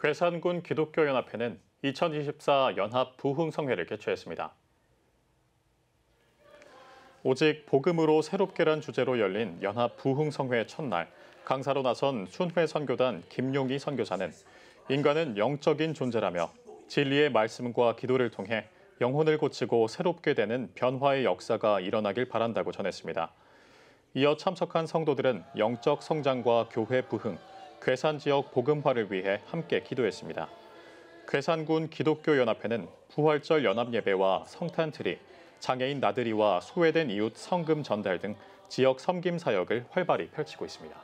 괴산군 기독교연합회는 2024 연합 부흥성회를 개최했습니다. 오직 복음으로 새롭게란 주제로 열린 연합 부흥성회 첫날 강사로 나선 순회 선교단 김용희 선교사는 인간은 영적인 존재라며 진리의 말씀과 기도를 통해 영혼을 고치고 새롭게 되는 변화의 역사가 일어나길 바란다고 전했습니다. 이어 참석한 성도들은 영적 성장과 교회 부흥, 괴산 지역 복음화를 위해 함께 기도했습니다. 괴산군 기독교연합회는 부활절 연합예배와 성탄트리, 장애인 나들이와 소외된 이웃 성금 전달 등 지역 섬김 사역을 활발히 펼치고 있습니다.